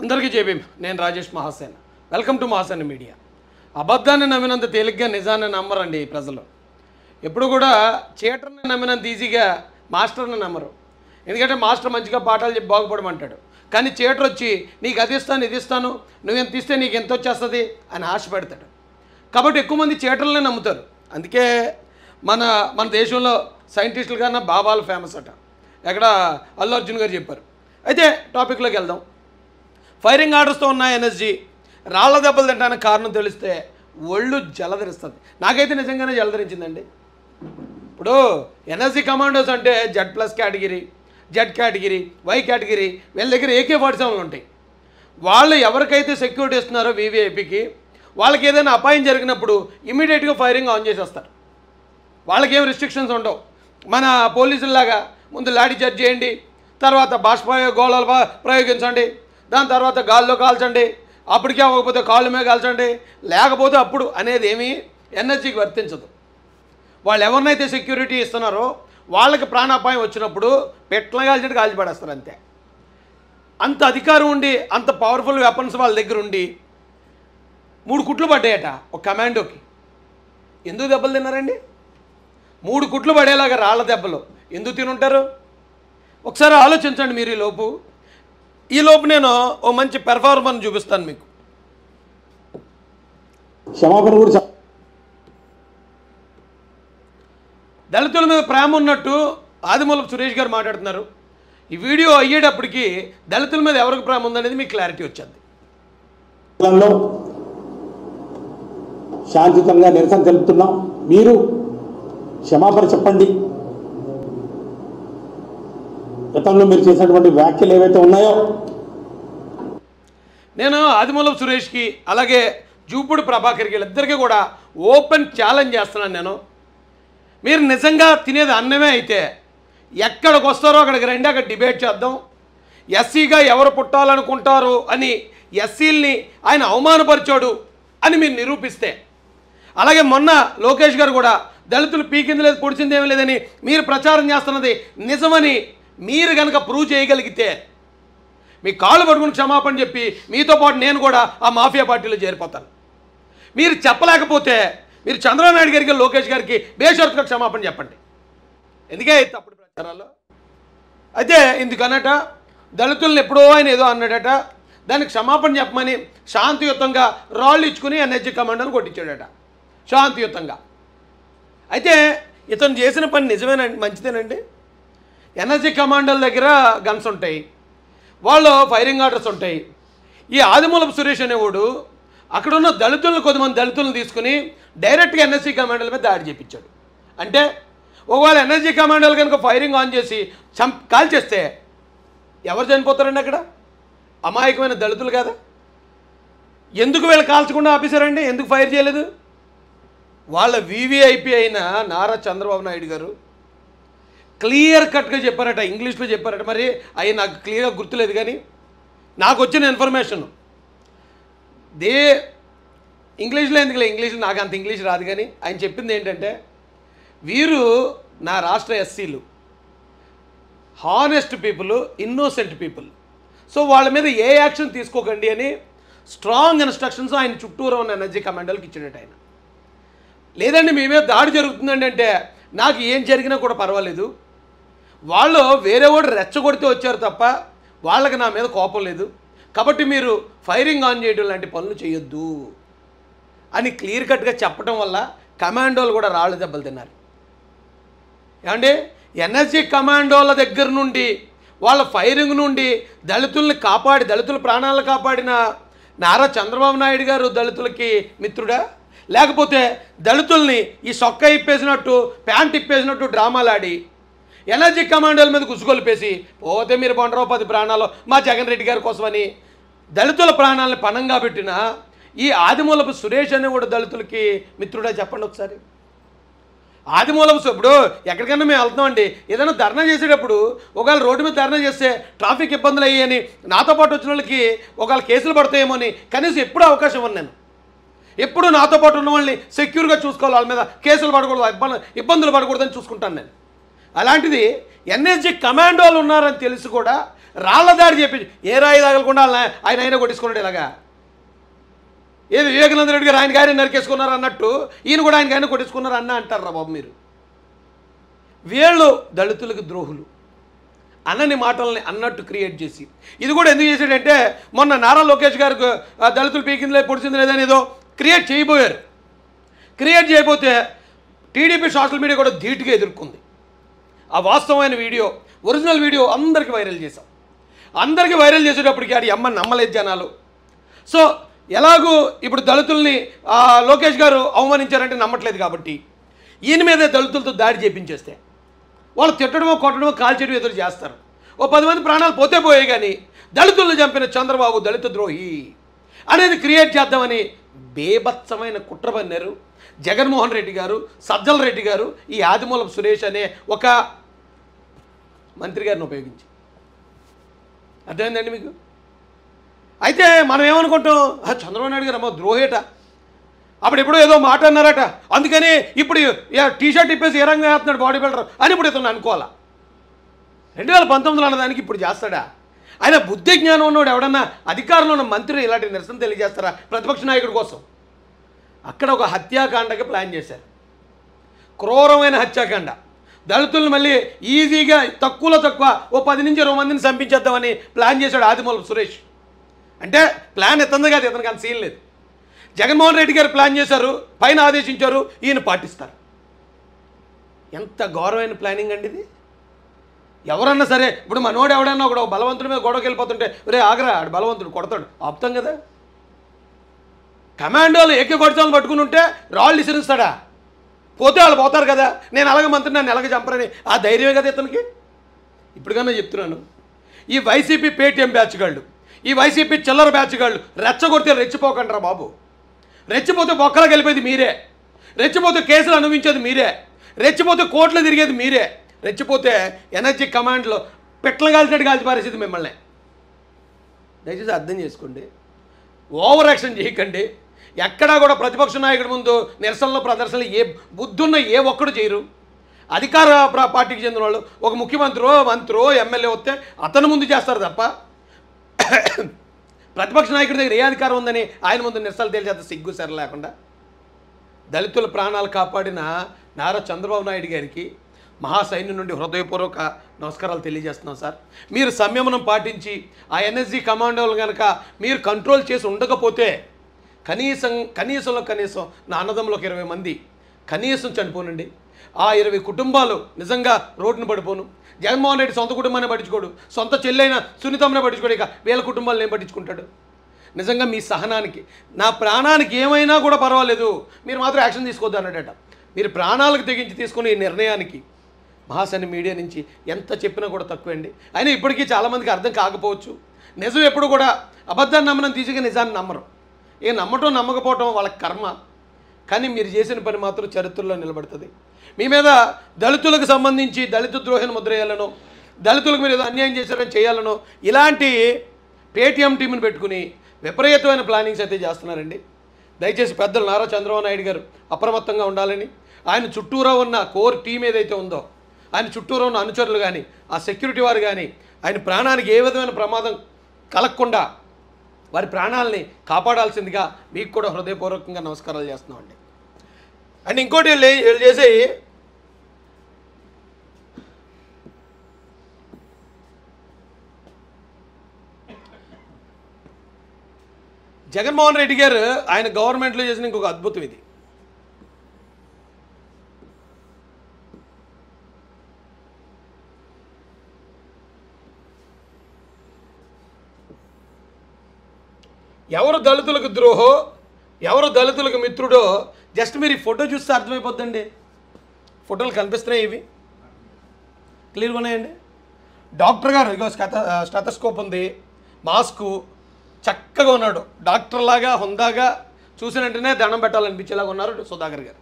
అందరికీ జేబీమ్ నేను Rajesh Mahasen welcome to Mahasen media అబద్ధాన్ని నమ్మినంత తేలిగ్గా నిజాన్ని నమ్మరండి ఈ ప్రజలు ఎప్పుడు కూడా చీటర్ని నమ్మినంత ఈజీగా మాస్టర్ని నమ్మరు ఎందుకంటే మాస్టర్ మంచిగా పాఠాలు చెప్పి బాగుపడమంటాడు కానీ చీటర్ వచ్చి నీకు అది ఇస్తాను ఇది ఇస్తాను నువ్వు ఎంత ఇస్తే నీకు ఎంత వచ్చేస్తుంది అని ఆశ పెడతాడు కాబట్టి ఎక్కువ మంది చీటర్లనే నమ్ముతారు అందుకే మన మన దేశంలో సైంటిస్టులు కన్నా బాబాలు ఫేమస్ అట ఎక్కడ అల్లు అర్జున్ గారు చెప్పారు అయితే టాపిక్లోకి వెళ్దాం ఫైరింగ్ ఆర్డర్స్తో ఉన్న ఎనర్జీ రాళ్ళ దెబ్బలు తింటానికి కారణం తెలిస్తే ఒళ్ళు జలధరిస్తుంది నాకైతే నిజంగానే జలధరించిందండి ఇప్పుడు ఎనర్జీ కమాండోస్ అంటే Z plus category Z category Y category వీళ్ళ దగ్గర ఏకే ఫార్టీ సెవెన్లు ఉంటాయి వాళ్ళు ఎవరికైతే సెక్యూరిటీ ఇస్తున్నారో వీవీఐపీకి వాళ్ళకి ఏదైనా అపాయం జరిగినప్పుడు ఇమీడియట్గా ఫైరింగ్ ఆన్ చేసేస్తారు వాళ్ళకేం రిస్ట్రిక్షన్స్ ఉండవు మన పోలీసుల్లాగా ముందు లాఠీ చార్జ్ చేయండి తర్వాత బాష్పాయ గోళాలు ప్రయోగించండి దాని తర్వాత గాల్లో కాల్చండి అప్పటికే అవ్వకపోతే కాళ్ళు మీద కాల్చండి లేకపోతే అప్పుడు అనేది ఏమీ ఎన్ఎస్జీకి వర్తించదు వాళ్ళు ఎవరినైతే సెక్యూరిటీ ఇస్తున్నారో వాళ్ళకి ప్రాణాపాయం వచ్చినప్పుడు పెట్టలు కాల్చినట్టు కాల్చిపడేస్తారు అంతే అంత అధికారం ఉండి అంత పవర్ఫుల్ వెపన్స్ వాళ్ళ దగ్గర ఉండి మూడు కుట్లు పడ్డాయట ఒక కమాండోకి ఎందుకు దెబ్బలు తిన్నారండి మూడు కుట్లు పడేలాగా రాళ్ళ దెబ్బలు ఎందుకు తినుంటారు ఒకసారి ఆలోచించండి మీరు ఈ లోపు ఈలోపు నేను ఓ మంచి పెర్ఫార్మర్ చూపిస్తాను మీకు క్షమాపణ దళితుల మీద ప్రేమ ఉన్నట్టు ఆదిమూలపు సురేష్ గారు మాట్లాడుతున్నారు ఈ వీడియో అయ్యేటప్పటికి దళితుల మీద ఎవరికి ప్రేమ ఉందనేది మీకు క్లారిటీ వచ్చింది శాంతియుతంగా నిరసన తెలుపుతున్నాం మీరు క్షమాపణ చెప్పండి గతంలో మీరు చేసినటువంటి వ్యాఖ్యలు ఏవైతే ఉన్నాయో నేను ఆదిమూలం సురేష్కి అలాగే జూపుడు ప్రభాకర్కి వీళ్ళిద్దరికీ కూడా ఓపెన్ ఛాలెంజ్ చేస్తున్నాను నేను మీరు నిజంగా తినేది అన్నమే అయితే ఎక్కడికి వస్తారో అక్కడికి రండి అక్కడ డిబేట్ చేద్దాం ఎస్సీగా ఎవరు పుట్టాలనుకుంటారు అని ఎస్సీల్ని ఆయన అవమానపరిచాడు అని మీరు నిరూపిస్తే అలాగే మొన్న లోకేష్ గారు కూడా దళితులు పీకింది లేదు పొడిచింది ఏమీ లేదని మీరు ప్రచారం చేస్తున్నది నిజమని మీరు కనుక ప్రూవ్ చేయగలిగితే మీ కాళ్ళు పట్టుకుని క్షమాపణ చెప్పి మీతో పాటు నేను కూడా ఆ మాఫియా పార్టీలో చేరిపోతాను మీరు చెప్పలేకపోతే మీరు చంద్రబాబు గారికి లోకేష్ గారికి బేషరతుగా క్షమాపణ చెప్పండి ఎందుకే అయితే తప్పుడు ప్రచారాల్లో అయితే ఇందుకనట దళితులను ఎప్పుడో ఆయన ఏదో అన్నాడట దానికి క్షమాపణ చెప్పమని శాంతియుతంగా రాళ్ళు ఇచ్చుకుని ఎన్హెచ్ కమాండర్ని కొట్టించాడట శాంతియుతంగా అయితే ఇతను చేసిన పని నిజమేనండి మంచిదేనండి ఎనర్జీ కమాండర్ల దగ్గర గన్స్ ఉంటాయి వాళ్ళు ఫైరింగ్ ఆర్డర్స్ ఉంటాయి ఈ ఆదిమూలపు సురేష్ అనేవాడు అక్కడున్న దళితులను కొంతమంది దళితులను తీసుకుని డైరెక్ట్గా ఎన్ఎస్సీ కమాండర్ల మీద దాడి చేయించాడు అంటే ఒకవేళ ఎన్ఎస్జీ కమాండర్లు కనుక ఫైరింగ్ ఆన్ చేసి చం కాల్ చేస్తే ఎవరు చనిపోతారండి అక్కడ అమాయకమైన దళితులు కదా ఎందుకు వీళ్ళు కాల్చకుండా ఆపేశారండి ఎందుకు ఫైర్ చేయలేదు వాళ్ళ వీవీఐపీ అయిన నారా చంద్రబాబు నాయుడు గారు క్లియర్ కట్గా చెప్పారట ఇంగ్లీష్లో చెప్పారట మరి అవి నాకు క్లియర్గా గుర్తులేదు కానీ నాకు వచ్చిన ఇన్ఫర్మేషన్ దే ఇంగ్లీష్లో ఎందుకులే ఇంగ్లీష్ నాకు అంత ఇంగ్లీష్ రాదు కానీ ఆయన చెప్పింది ఏంటంటే వీరు నా రాష్ట్ర ఎస్సీలు honest people innocent people so వాళ్ళ మీద ఏ యాక్షన్ తీసుకోకండి అని స్ట్రాంగ్ ఇన్స్ట్రక్షన్స్ ఆయన చుట్టూరా ఉన్న ఎనర్జీ కమాండర్లకు ఇచ్చినట్టు ఆయన లేదండి మీ మీద దాడి జరుగుతుందండి అంటే నాకు ఏం జరిగినా కూడా పర్వాలేదు వాళ్ళు వేరేవాడు రెచ్చగొడితే వచ్చారు తప్ప వాళ్ళకి నా మీద కోపం లేదు కాబట్టి మీరు ఫైరింగ్ ఆన్ చేయడం లాంటి పనులు చేయొద్దు అని క్లియర్ కట్గా చెప్పడం వల్ల కమాండోలు కూడా రాళ్ళు దెబ్బలు తిన్నారు ఏమండి ఎన్ఎస్జీ కమాండోల దగ్గర నుండి వాళ్ళ ఫైరింగ్ నుండి దళితుల్ని కాపాడి దళితుల ప్రాణాలను కాపాడిన నారా చంద్రబాబు నాయుడు గారు దళితులకి మిత్రుడా లేకపోతే దళితుల్ని ఈ సొక్క ఇప్పేసినట్టు ప్యాంట్ ఇప్పేసినట్టు డ్రామాలాడి ఎనర్జీ కమాండోల మీద గుసుగొలిపేసి పోతే మీరు బండరావు పది ప్రాణాలు మా జగన్ రెడ్డి గారి కోసమని దళితుల ప్రాణాలను పణంగా పెట్టిన ఈ ఆదిమూలపు సురేష్ అనే కూడా దళితులకి మిత్రుడా చెప్పండి ఒకసారి ఆదిమూలపు ఇప్పుడు ఎక్కడికైనా మేము వెళ్తామండి ఏదైనా ధర్నా చేసేటప్పుడు ఒకవేళ రోడ్డు మీద ధర్నా చేస్తే ట్రాఫిక్ ఇబ్బందులు అయ్యాయని నాతో పాటు వచ్చిన వాళ్ళకి ఒకవేళ కేసులు పడతాయేమో అని కనీసం ఎప్పుడూ అవకాశం ఉన్నాను ఎప్పుడు నాతో పాటు ఉన్న వాళ్ళని సెక్యూర్గా చూసుకోవాలి వాళ్ళ మీద కేసులు పడకూడదు ఇబ్బందులు పడకూడదని చూసుకుంటాను నేను అలాంటిది ఎన్ఎస్జి కమాండోలు ఉన్నారని తెలిసి కూడా రాళ్ల దాడి చెప్పి ఏ రాయి తగలకుండా ఆయన ఆయన కొట్టించుకున్నాడు ఇలాగా ఏది వివేకానంద రెడ్డి గారు ఆయన గారిని నరికేసుకున్నారు అన్నట్టు ఈయన కూడా ఆయన గారిని కొట్టించుకున్నారు అన్న అంటారు రా బాబు మీరు వీళ్ళు దళితులకు ద్రోహులు అన్నని మాటల్ని అన్నట్టు క్రియేట్ చేసి ఇది కూడా ఎందుకు చేశాడంటే మొన్న నారా లోకేష్ గారికి దళితులు పీకిందిలే పొడిచింది లేదని ఏదో క్రియేట్ చేయబోయారు క్రియేట్ చేయబోతే టీడీపీ సోషల్ మీడియా కూడా ధీటుగా ఎదుర్కొంది ఆ వాస్తవమైన వీడియో ఒరిజినల్ వీడియో అందరికీ వైరల్ చేశాం అందరికీ వైరల్ చేసేటప్పటికి ఆడి అమ్మ నమ్మలేదు జనాలు సో ఎలాగూ ఇప్పుడు దళితుల్ని లోకేష్ గారు అవమానించారంటే నమ్మట్లేదు కాబట్టి ఈయన మీదే దళితులతో దాడి చేపించేస్తే వాళ్ళు తిట్టడమో కొట్టడమో కాల్చేయడం ఎదురు చేస్తారు ఓ పది మంది ప్రాణాలు పోతే పోయే కానీ దళితులను చంపిన చంద్రబాబు దళిత ద్రోహి అనేది క్రియేట్ చేద్దామని బేభత్సమైన కుట్ర పన్నారు జగన్మోహన్ రెడ్డి గారు సజ్జల రెడ్డి గారు ఈ ఆదిమూలం సురేష్ అనే ఒక మంత్రి గారిని ఉపయోగించి అర్థమైందండి మీకు అయితే మనం ఏమనుకుంటాం చంద్రబాబు నాయుడు గారు అమ్మ ద్రోహేట అప్పుడు ఎప్పుడో ఏదో మాట అన్నారట అందుకని ఇప్పుడు టీ షర్ట్ ఇప్పేసి ఏ రంగు వేస్తున్నాడు బాడీ బిల్డర్ అని ఇప్పుడు ఇతను అనుకోవాలా రెండు వేల పంతొమ్మిదిలో అన్నదానికి ఇప్పుడు చేస్తాడా ఆయన బుద్ధి జ్ఞానం ఉన్నవాడు ఎవడన్నా అధికారంలో ఉన్న మంత్రి ఇలాంటి నిరసన తెలియజేస్తారా ప్రతిపక్ష నాయకుడి కోసం అక్కడ ఒక హత్యాకాండకి ప్లాన్ చేశారు క్రూరమైన హత్యాకాండ దళితులను మళ్ళీ ఈజీగా తక్కువలో తక్కువ ఓ పది నుంచి ఇరవై మందిని చంపించేద్దామని ప్లాన్ చేశాడు ఆదిమూలపు సురేష్ అంటే ప్లాన్ ఎత్తంది కాదు ఇతనికి కానీ సీన్ లేదు జగన్మోహన్ రెడ్డి గారు ప్లాన్ చేశారు పైన ఆదేశించారు ఈయన పాటిస్తారు ఎంత గౌరవమైన ప్లానింగ్ అండి ఇది ఎవరన్నా సరే ఇప్పుడు మనోడు ఎవడన్నా ఒక బలవంతుడి మీద గొడవకి వెళ్ళిపోతుంటే రే ఆగ్రా ఆడు బలవంతుడు కొడతాడు ఆపుతాం కదా కమాండోలు ఏకగొడచాలను పట్టుకుని ఉంటే రాళ్ళు విసిరిస్తాడా పోతే వాళ్ళు పోతారు కదా నేను అలాగ మంత్రి నన్ను ఎలాగ చంపరని ఆ ధైర్యమే కదా ఇతనికి ఇప్పుడుగానే చెప్తున్నాను ఈ వైసీపీ పేటీఎం బ్యాచ్ గాళ్ళు ఈ వైసీపీ చిల్లర బ్యాచ్ గాళ్ళు రెచ్చగొడితే రెచ్చిపోకండి బాబు రెచ్చిపోతే బొక్కలు గెలిపేది మీరే రెచ్చిపోతే కేసులు అనుభవించేది మీరే రెచ్చిపోతే కోట్లు తిరిగేది మీరే రెచ్చిపోతే ఎనర్జీ కమాండ్లో పిట్ల కాల్చినట్టు కాల్చి మిమ్మల్ని దయచేసి అర్థం చేసుకోండి ఓవర్ యాక్షన్ చేయకండి ఎక్కడా కూడా ప్రతిపక్ష నాయకుడి ముందు నిరసనలు ప్రదర్శనలు ఏ బుద్ధున్న ఏ ఒక్కడు చేయరు అధికార పార్టీకి చెందిన వాళ్ళు ఒక ముఖ్యమంత్రో మంత్రో ఎమ్మెల్యే వస్తే అతను ముందు చేస్తారు తప్ప ప్రతిపక్ష నాయకుడి దగ్గర ఏ అధికారం ఉందని ఆయన ముందు నిరసనలు తేల్చేత సిగ్గు సెర లేకుండా దళితుల ప్రాణాలు కాపాడిన నారా చంద్రబాబు నాయుడు గారికి మహాసైన్యం నుండి హృదయపూర్వక నమస్కారాలు తెలియజేస్తున్నాం సార్ మీరు సంయమనం పాటించి ఆ ఎన్ఎస్జీ కమాండోలు కనుక మీరు కంట్రోల్ చేసి ఉండకపోతే కనీసం కనీసంలో కనీసం నా అన్నదమ్ములకు ఇరవై మంది కనీసం చనిపోనండి ఆ ఇరవై కుటుంబాలు నిజంగా రోడ్డును పడిపోను జగన్మోహన్ రెడ్డి సొంత కుటుంబాన్ని పట్టించుకోడు సొంత చెల్లైన సున్నితమ్మని పట్టించుకోడు ఇక వేల కుటుంబాలను ఏం పట్టించుకుంటాడు నిజంగా మీ సహనానికి నా ప్రాణానికి ఏమైనా కూడా పర్వాలేదు మీరు మాత్రం యాక్షన్ తీసుకోవద్దు అన్నట మీరు ప్రాణాలకు తెగించి తీసుకుని ఈ నిర్ణయానికి మహాసని మీడియా నుంచి ఎంత చెప్పినా కూడా తక్కువే అండి అయినా ఇప్పటికీ చాలామందికి అర్థం కాకపోవచ్చు నిజం ఎప్పుడు కూడా అబద్ధాన్ని నమ్మనం తీసుకుని నిజాన్ని నమ్మరు ఈ నమ్మటం నమ్మకపోవటం వాళ్ళ కర్మ కానీ మీరు చేసిన పని మాత్రం చరిత్రలో నిలబడుతుంది మీ మీద దళితులకు సంబంధించి దళిత ద్రోహిని ముద్రేయాలను దళితులకు మీరు ఏదో అన్యాయం చేశారని చేయాలనో ఇలాంటి పేటీఎం టీంని పెట్టుకుని విపరీతమైన ప్లానింగ్స్ అయితే చేస్తున్నారండి దయచేసి పెద్దలు నారా చంద్రబాబు నాయుడు గారు అప్రమత్తంగా ఉండాలని ఆయన చుట్టూరా ఉన్న కోర్ టీం ఏదైతే ఉందో ఆయన చుట్టూరా ఉన్న అనుచరులు కానీ ఆ సెక్యూరిటీ వారు కానీ ఆయన ప్రాణానికి ఏ విధమైన ప్రమాదం కలగకుండా వారి ప్రాణాలని కాపాడాల్సిందిగా మీకు కూడా హృదయపూర్వకంగా నమస్కారాలు చేస్తున్నామండి అండ్ ఇంకోటి వీళ్ళు చేసి జగన్మోహన్ రెడ్డి గారు ఆయన గవర్నమెంట్లో చేసిన ఇంకొక అద్భుతం ఇది ఎవరు దళితులకు ద్రోహో ఎవరు దళితులకు మిత్రుడో జస్ట్ మీరు ఈ ఫోటో చూస్తే అర్థమైపోద్దండి ఫోటోలు కనిపిస్తున్నాయి ఇవి క్లియర్గా ఉన్నాయండి డాక్టర్ గారు ఇగో స్టెథస్కోప్ ఉంది మాస్కు చక్కగా ఉన్నాడు డాక్టర్ లాగా హుందాగా చూసిన వెంటనే దండం పెట్టాలనిపించేలాగా ఉన్నారు సుధాకర్ గారు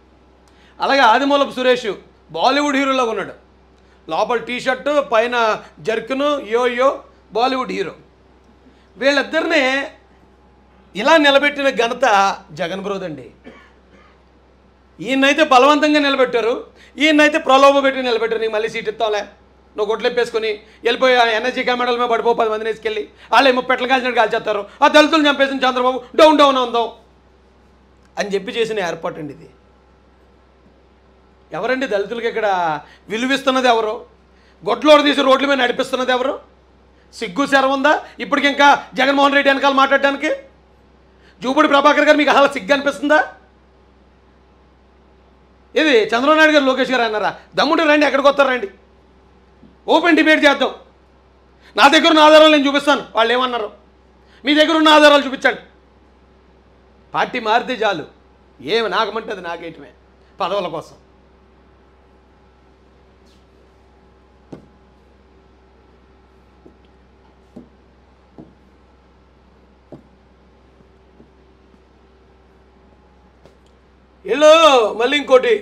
అలాగే ఆదిమూలపు సురేష్ బాలీవుడ్ హీరోలాగా ఉన్నాడు లోపల టీషర్టు పైన జర్కును యో యో బాలీవుడ్ హీరో వీళ్ళిద్దరినీ ఇలా నిలబెట్టిన ఘనత జగన్ బ్రోద్ అండి ఈయనైతే బలవంతంగా నిలబెట్టారు ఈయనైతే ప్రలోభ పెట్టి నిలబెట్టారు నీకు మళ్ళీ సీట్ ఇస్తావులే నువ్వు గొడ్లెప్పేసుకొని వెళ్ళిపోయి ఎనర్జీ కెమెరాల మీద పడిపో పది మందిని వేసుకెళ్ళి వాళ్ళు ఏమో పెట్టలు కాల్చినట్టు కాల్చేస్తారు ఆ దళితులు చంపేసిన చంద్రబాబు డౌన్ డౌన్ అందాం అని చెప్పి చేసిన ఏర్పాటు అండి ఇది ఎవరండి దళితులకి ఇక్కడ విలువిస్తున్నది ఎవరు గొడ్లోడు తీసి రోడ్ల మీద నడిపిస్తున్నది ఎవరు సిగ్గు శరం ఉందా ఇప్పటికింకా జగన్మోహన్ రెడ్డి వెనకాల మాట్లాడడానికి జూపూడి ప్రభాకర్ గారు మీకు అసలు సిగ్గు అనిపిస్తుందా ఇది చంద్రబాబు నాయుడు గారు లోకేష్ గారు అన్నారా దమ్ముంటే రండి ఎక్కడికి వస్తారు రండి ఓపెన్ డిబేట్ చేద్దాం నా దగ్గర ఉన్న ఆధారాలు నేను చూపిస్తాను వాళ్ళు ఏమన్నారు మీ దగ్గర ఉన్న ఆధారాలు చూపించండి పార్టీ మారితే చాలు ఏమి నాకమంటే అది నాకేయటమే పదవుల కోసం వీళ్ళు మళ్ళీ ఇంకోటి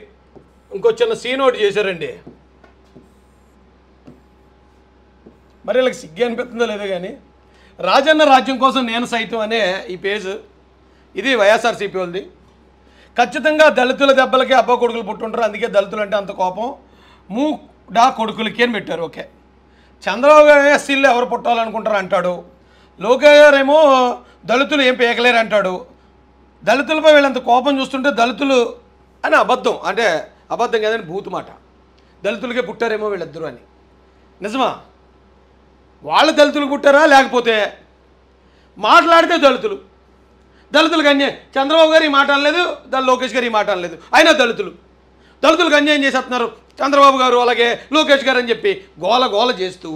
ఇంకో చిన్న సీన్ ఒకటి చేశారండి మరి వీళ్ళకి సిగ్గి అనిపిస్తుందో లేదో కానీ రాజన్న రాజ్యం కోసం నేను సైతం అనే ఈ పేజ్ ఇది వైఎస్ఆర్సీపీ వాళ్ళది ఖచ్చితంగా దళితుల దెబ్బలకే అబ్బా కొడుకులు పుట్టుంటారు అందుకే దళితులు అంటే అంత కోపం మూ డా కొడుకులకి అని పెట్టారు ఓకే చంద్రబాబు గారు ఎస్సీల్లో ఎవరు పుట్టాలనుకుంటారు అంటాడు లోకేష్ దళితులు ఏం పేకలేరు అంటాడు దళితులపై వీళ్ళంత కోపం చూస్తుంటే దళితులు అని అబద్ధం అంటే అబద్ధం కాదని భూతు మాట దళితులకే పుట్టారేమో వీళ్ళిద్దరూ అని నిజమా వాళ్ళు దళితులు పుట్టారా లేకపోతే మాట్లాడితే దళితులు దళితులకు అన్యాయం చంద్రబాబు గారు ఈ మాట అనలేదు దాని లోకేష్ గారు ఈ మాట అనలేదు అయినా దళితులు దళితులకు అన్యాయం చేసేస్తున్నారు చంద్రబాబు గారు అలాగే లోకేష్ గారు అని చెప్పి గోల గోల చేస్తూ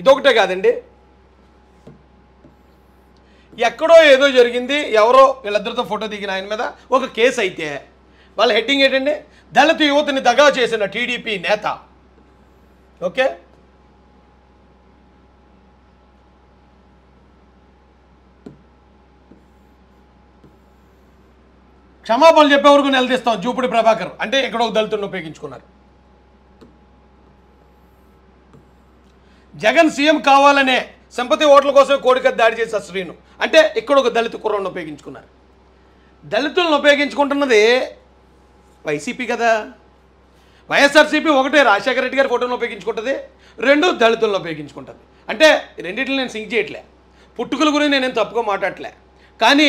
ఇదొకటే కాదండి ఎక్కడో ఏదో జరిగింది ఎవరో వీళ్ళిద్దరితో ఫోటో దిగిన ఆయన మీద ఒక కేసు అయితే వాళ్ళ హెడ్డింగ్ ఏంటండి దళిత యువతని దగా చేసిన టీడీపీ నేత ఓకే క్షమాపణలు చెప్పే వరకు నిలదీస్తాం జూపుడి ప్రభాకర్ అంటే ఒక దళితుడిని ఉపయోగించుకున్నారు జగన్ సీఎం కావాలనే సంపతి ఓట్ల కోసం కోడికత్తి దాడి చేసి శ్రీను అంటే ఇక్కడ ఒక దళిత కుర్రను ఉపయోగించుకున్నారు దళితులను ఉపయోగించుకుంటున్నది వైసీపీ కదా వైఎస్ఆర్సీపీ ఒకటే రాజశేఖర రెడ్డి గారి ఫోటోను ఉపయోగించుకుంటుంది రెండు దళితులను ఉపయోగించుకుంటుంది అంటే రెండింటిని నేను సింక్ చేయట్లే పుట్టుకల గురించి నేనేం తప్పుగా మాట్లాడలే కానీ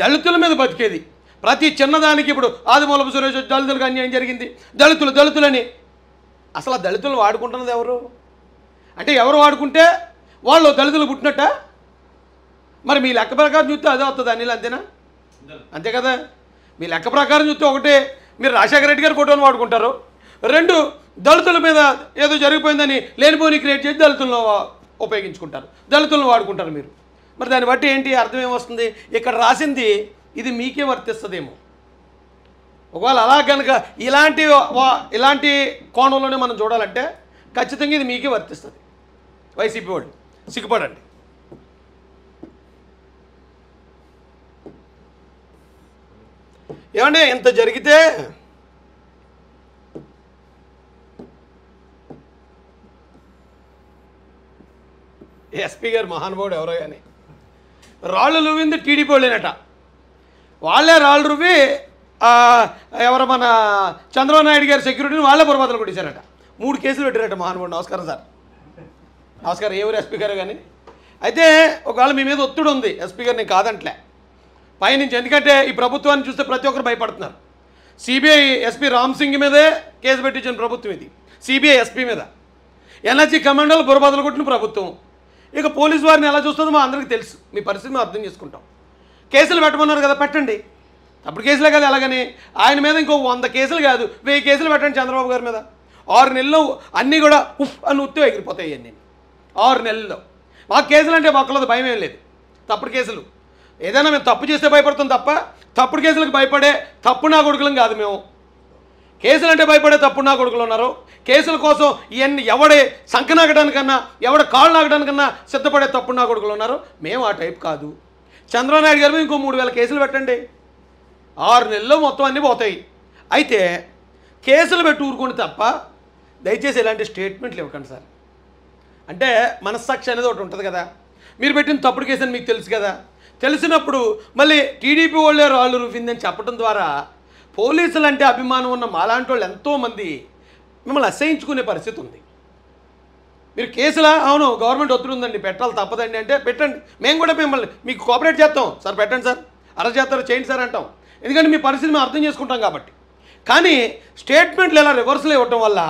దళితుల మీద బతికేది ప్రతి చిన్నదానికి ఇప్పుడు ఆదిమూలపు సురేష్ దళితులకు అన్యాయం జరిగింది దళితులు దళితులని అసలు ఆ వాడుకుంటున్నది ఎవరు అంటే ఎవరు వాడుకుంటే వాళ్ళు దళితులు పుట్టినట్ట మరి మీ లెక్క ప్రకారం చూస్తే అదే వస్తుంది అనిల్ అంతేనా అంతే కదా మీ లెక్క ప్రకారం చూస్తే ఒకటే మీరు రాజశేఖర రెడ్డి గారి ఫోటోని వాడుకుంటారు రెండు దళితుల మీద ఏదో జరిగిపోయిందని లేనిపోని క్రియేట్ చేసి దళితులను ఉపయోగించుకుంటారు దళితులను వాడుకుంటారు మీరు మరి దాన్ని బట్టి ఏంటి అర్థం ఏమొస్తుంది ఇక్కడ రాసింది ఇది మీకే వర్తిస్తుందేమో ఒకవేళ అలా కనుక ఇలాంటి ఇలాంటి కోణంలోనే మనం చూడాలంటే ఖచ్చితంగా ఇది మీకే వర్తిస్తుంది వైసీపీ వాళ్ళు సిగ్గుపడండి ఏమండి ఇంత జరిగితే ఎస్పీ గారు మహానుభావుడు ఎవరో కానీ రాళ్ళు రువ్వింది టీడీపీ వాళ్ళేనట వాళ్ళే రాళ్ళు రువి ఎవరు మన చంద్రబాబు నాయుడు గారి సెక్యూరిటీని వాళ్ళే పొరపాతలు కొట్టేశారట మూడు కేసులు పెట్టారట మహానుభావుడు నమస్కారం సార్ నమస్కారం ఏ ఊరు ఎస్పీ గారు కానీ అయితే ఒకవేళ మీ మీద ఒత్తిడి ఉంది ఎస్పీ గారు నేను కాదంట్లే పైనుంచి ఎందుకంటే ఈ ప్రభుత్వాన్ని చూస్తే ప్రతి ఒక్కరు భయపడుతున్నారు సిబిఐ ఎస్పీ రామ్ సింగ్ మీదే కేసు పెట్టించిన ప్రభుత్వం ఇది సిబిఐ ఎస్పీ మీద ఎన్ఆర్జీ కమాండోలు బురబదలు కొట్టిన ప్రభుత్వం ఇక పోలీసు వారిని ఎలా చూస్తుందో మా అందరికీ తెలుసు మీ పరిస్థితి మేము అర్థం చేసుకుంటాం కేసులు పెట్టమన్నారు కదా పెట్టండి అప్పుడు కేసులే కదా ఎలాగని ఆయన మీద ఇంకో వంద కేసులు కాదు వెయ్యి కేసులు పెట్టండి చంద్రబాబు గారి మీద ఆరు నెలలు అన్నీ కూడా ఉఫ్ అని ఉత్తే ఎగిరిపోతాయి అన్నీ ఆరు నెలల్లో మాకు కేసులు అంటే మొక్కలదు భయం ఏం లేదు తప్పుడు కేసులు ఏదైనా మేము తప్పు చేస్తే భయపడతాం తప్ప తప్పుడు కేసులకు భయపడే తప్పు నా కొడుకులం కాదు మేము కేసులు అంటే భయపడే తప్పుడు నా కొడుకులు ఉన్నారు కేసుల కోసం ఇవన్నీ ఎవడే సంఖ నాగడానికన్నా ఎవడ కాళ్ళు నాగడానికన్నా సిద్ధపడే తప్పుడు నా కొడుకులు ఉన్నారు మేము ఆ టైప్ కాదు చంద్రబాబు గారు ఇంకో మూడు వేల కేసులు పెట్టండి ఆరు నెలల్లో మొత్తం అన్నీ పోతాయి అయితే కేసులు పెట్టి ఊరుకోండి తప్ప దయచేసి ఇలాంటి స్టేట్మెంట్లు ఇవ్వకండి సార్ అంటే మనస్సాక్షి అనేది ఒకటి ఉంటుంది కదా మీరు పెట్టిన తప్పుడు కేసు అని మీకు తెలుసు కదా తెలిసినప్పుడు మళ్ళీ టీడీపీ వాళ్ళే రాళ్ళు రూపిందని చెప్పడం ద్వారా పోలీసులు అంటే అభిమానం ఉన్న మాలాంటి వాళ్ళు ఎంతోమంది మిమ్మల్ని అసహించుకునే పరిస్థితి ఉంది మీరు కేసులా అవును గవర్నమెంట్ ఒత్తిడి ఉందండి పెట్టాలి తప్పదండి అంటే పెట్టండి మేము కూడా మిమ్మల్ని మీకు కోఆపరేట్ చేస్తాం సార్ పెట్టండి సార్ అరెస్ట్ చేస్తారు చేయండి సార్ అంటాం ఎందుకంటే మీ పరిస్థితి మేము అర్థం చేసుకుంటాం కాబట్టి కానీ స్టేట్మెంట్లు ఎలా రివర్సల్ ఇవ్వటం వల్ల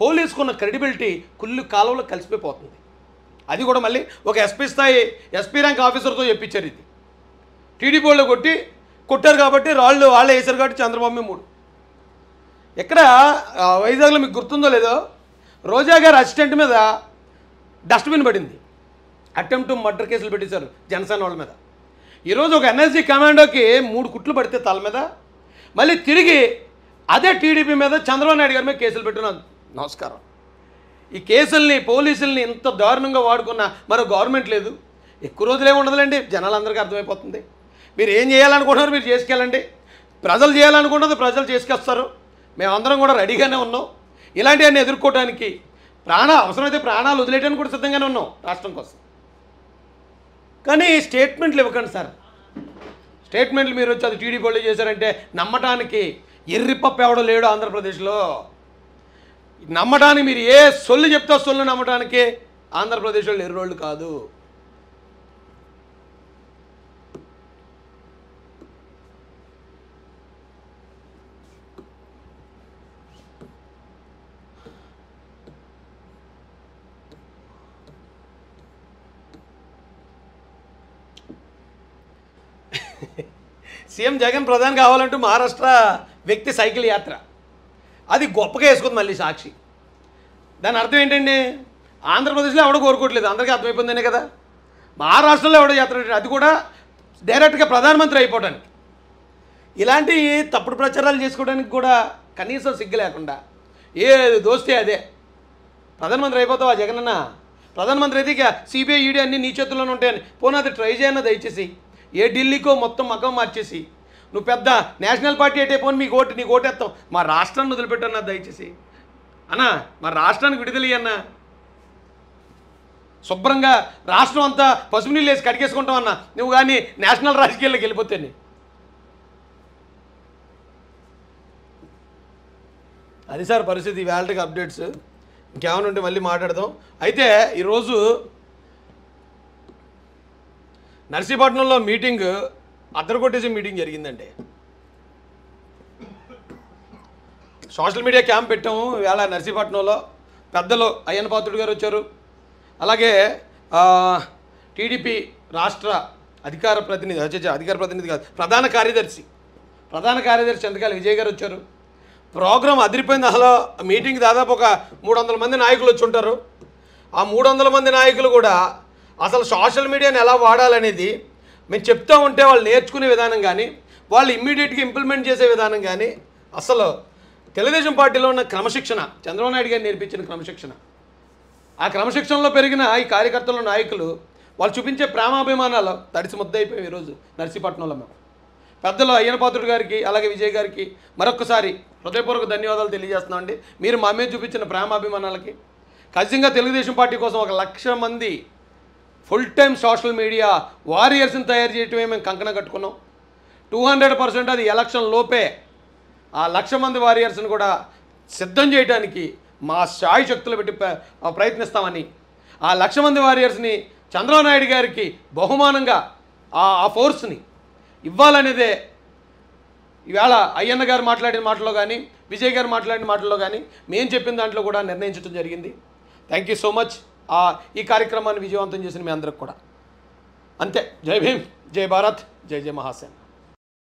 పోలీసుకున్న క్రెడిబిలిటీ కుళ్ళు కాలంలో కలిసిపోతుంది అది కూడా మళ్ళీ ఒక ఎస్పీ స్థాయి ఎస్పీ ర్యాంక్ ఆఫీసర్తో చెప్పించారు ఇది టీడీపీ వాళ్ళు కొట్టి కొట్టారు కాబట్టి రాళ్ళు వాళ్ళే వేశారు కాబట్టి చంద్రబాబు మూడు ఇక్కడ వైజాగ్లో మీకు గుర్తుందో లేదో రోజా గారు అసిస్టెంట్ మీద డస్ట్బిన్ పడింది అటెంప్ట్ మర్డర్ కేసులు పెట్టేశారు జనసేన వాళ్ళ మీద ఈరోజు ఒక ఎన్ఎస్జీ కమాండోకి మూడు కుట్లు పడితే తల మీద మళ్ళీ తిరిగి అదే టీడీపీ మీద చంద్రబాబు నాయుడు గారి మీద కేసులు పెట్టినాను నమస్కారం ఈ కేసుల్ని పోలీసుల్ని ఇంత దారుణంగా వాడుకున్న మరో గవర్నమెంట్ లేదు ఎక్కువ రోజులే ఉండదులండి జనాలందరికీ అర్థమైపోతుంది మీరు ఏం చేయాలనుకుంటున్నారు మీరు చేసుకెళ్ళండి ప్రజలు చేయాలనుకుంటుంది ప్రజలు చేసుకొస్తారు మేమందరం కూడా రెడీగానే ఉన్నాం ఇలాంటివన్నీ ఎదుర్కోవడానికి ప్రాణ అవసరమైతే ప్రాణాలు వదిలేయడానికి కూడా సిద్ధంగానే ఉన్నాం రాష్ట్రం కోసం కానీ స్టేట్మెంట్లు ఇవ్వకండి సార్ స్టేట్మెంట్లు మీరు వచ్చి అది టీడీపీ వాళ్ళు చేశారంటే నమ్మటానికి ఎర్రిపప్పు ఎవడో లేడు ఆంధ్రప్రదేశ్లో నమ్మడానికి మీరు ఏ సొల్లు చెప్తా సొల్లు నమ్మడానికి ఆంధ్రప్రదేశ్లో ఎర్రోళ్ళు కాదు సీఎం జగన్ ప్రధాని కావాలంటూ మహారాష్ట్ర వ్యక్తి సైకిల్ యాత్ర అది గొప్పగా వేసుకుంది మళ్ళీ సాక్షి దాని అర్థం ఏంటండి ఆంధ్రప్రదేశ్లో ఎవడో కోరుకోవట్లేదు అందరికీ అర్థమైపోయిందనే కదా మహారాష్ట్రలో ఎవడో చేస్తున్నాడు అది కూడా డైరెక్ట్గా ప్రధానమంత్రి అయిపోవడానికి ఇలాంటి తప్పుడు ప్రచారాలు చేసుకోవడానికి కూడా కనీసం సిగ్గు లేకుండా ఏ దోస్తే అదే ప్రధానమంత్రి అయిపోతావా జగనన్న ప్రధానమంత్రి అయితే ఇక సిబిఐ ఈడీ అన్నీ నీ చేతుల్లోనే ఉంటాయని పోనీ అది ట్రై చేయన్న దయచేసి ఏ ఢిల్లీకో మొత్తం మకం మార్చేసి నువ్వు పెద్ద నేషనల్ పార్టీ అయితే పోను మీకు ఓటు నీకు ఓటేస్తాం మా రాష్ట్రాన్ని వదిలిపెట్టన్న దయచేసి అన్నా మా రాష్ట్రానికి విడుదల అన్నా శుభ్రంగా రాష్ట్రం అంతా పసుపు నీళ్ళు వేసి కడిగేసుకుంటాం అన్నా నువ్వు కానీ నేషనల్ రాజకీయాల్లోకి వెళ్ళిపోతే అది సార్ పరిస్థితి వేళకి అప్డేట్స్ ఇంకేమైనా ఉంటే మళ్ళీ మాట్లాడదాం అయితే ఈరోజు నర్సీపట్నంలో మీటింగ్ అద్దరగొట్టేసే మీటింగ్ జరిగిందండి సోషల్ మీడియా క్యాంప్ పెట్టాము వేళ నర్సీపట్నంలో పెద్దలు అయ్యన్న పాత్రుడు గారు వచ్చారు అలాగే టీడీపీ రాష్ట్ర అధికార ప్రతినిధి అధికార ప్రతినిధి కాదు ప్రధాన కార్యదర్శి ప్రధాన కార్యదర్శి చంద్రకాయల విజయ్ గారు వచ్చారు ప్రోగ్రాం అదిరిపోయింది అసలు మీటింగ్ దాదాపు ఒక మూడు వందల మంది నాయకులు వచ్చి ఉంటారు ఆ మూడు వందల మంది నాయకులు కూడా అసలు సోషల్ మీడియాని ఎలా వాడాలనేది మేము చెప్తూ ఉంటే వాళ్ళు నేర్చుకునే విధానం కానీ వాళ్ళు ఇమ్మీడియట్గా ఇంప్లిమెంట్ చేసే విధానం కానీ అసలు తెలుగుదేశం పార్టీలో ఉన్న క్రమశిక్షణ చంద్రబాబు నాయుడు గారు నేర్పించిన క్రమశిక్షణ ఆ క్రమశిక్షణలో పెరిగిన ఈ కార్యకర్తలు నాయకులు వాళ్ళు చూపించే ప్రేమాభిమానాలు తడిసి అయిపోయాయి ఈరోజు నర్సీపట్నంలో మేము పెద్దలు అయ్యనపాత్రుడు గారికి అలాగే విజయ్ గారికి మరొకసారి హృదయపూర్వక ధన్యవాదాలు తెలియజేస్తున్నామండి మీరు మా మీద చూపించిన ప్రేమాభిమానాలకి ఖచ్చితంగా తెలుగుదేశం పార్టీ కోసం ఒక లక్ష మంది ఫుల్ టైం సోషల్ మీడియా వారియర్స్ని తయారు చేయటమే మేము కంకణం కట్టుకున్నాం టూ హండ్రెడ్ పర్సెంట్ అది ఎలక్షన్ లోపే ఆ లక్ష మంది వారియర్స్ని కూడా సిద్ధం చేయడానికి మా సాయి శక్తులు పెట్టి ప్రయత్నిస్తామని ఆ లక్ష మంది వారియర్స్ని చంద్రబాబు గారికి బహుమానంగా ఆ ఫోర్స్ని ఇవ్వాలనేదే ఇవాళ అయ్యన్న గారు మాట్లాడిన మాటలో కానీ విజయ్ గారు మాట్లాడిన మాటల్లో కానీ మేము చెప్పిన దాంట్లో కూడా నిర్ణయించడం జరిగింది థ్యాంక్ యూ సో మచ్ ఈ కార్యక్రమాన్ని విజయవంతం చేసిన మీ అందరికి కూడా అంతే జై భీమ్ జై భారత్ జై జయ మహాసేన్